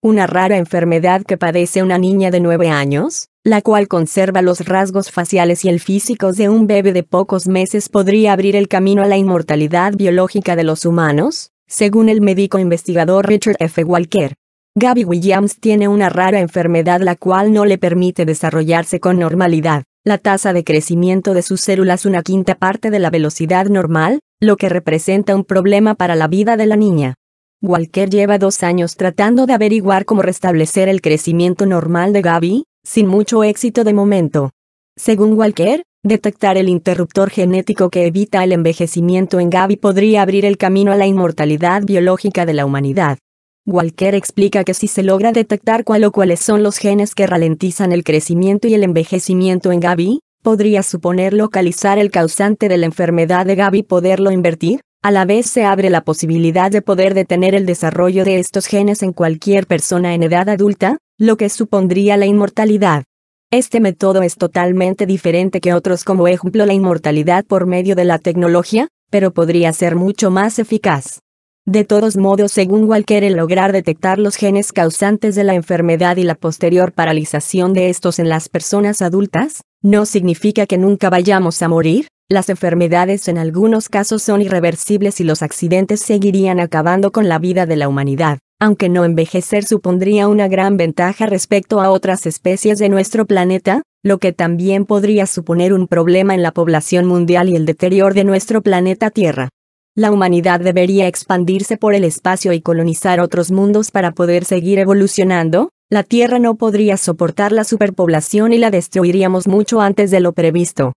una rara enfermedad que padece una niña de 9 años, la cual conserva los rasgos faciales y el físico de un bebé de pocos meses podría abrir el camino a la inmortalidad biológica de los humanos, según el médico investigador Richard F. Walker. Gabby Williams tiene una rara enfermedad la cual no le permite desarrollarse con normalidad. La tasa de crecimiento de sus células una quinta parte de la velocidad normal, lo que representa un problema para la vida de la niña. Walker lleva dos años tratando de averiguar cómo restablecer el crecimiento normal de Gaby, sin mucho éxito de momento. Según Walker, detectar el interruptor genético que evita el envejecimiento en Gaby podría abrir el camino a la inmortalidad biológica de la humanidad. Walker explica que si se logra detectar cuál o cuáles son los genes que ralentizan el crecimiento y el envejecimiento en Gaby, podría suponer localizar el causante de la enfermedad de Gaby y poderlo invertir, a la vez se abre la posibilidad de poder detener el desarrollo de estos genes en cualquier persona en edad adulta, lo que supondría la inmortalidad. Este método es totalmente diferente que otros como ejemplo la inmortalidad por medio de la tecnología, pero podría ser mucho más eficaz. De todos modos, según Walker, el lograr detectar los genes causantes de la enfermedad y la posterior paralización de estos en las personas adultas, no significa que nunca vayamos a morir, las enfermedades en algunos casos son irreversibles y los accidentes seguirían acabando con la vida de la humanidad, aunque no envejecer supondría una gran ventaja respecto a otras especies de nuestro planeta, lo que también podría suponer un problema en la población mundial y el deterioro de nuestro planeta Tierra. La humanidad debería expandirse por el espacio y colonizar otros mundos para poder seguir evolucionando, la Tierra no podría soportar la superpoblación y la destruiríamos mucho antes de lo previsto.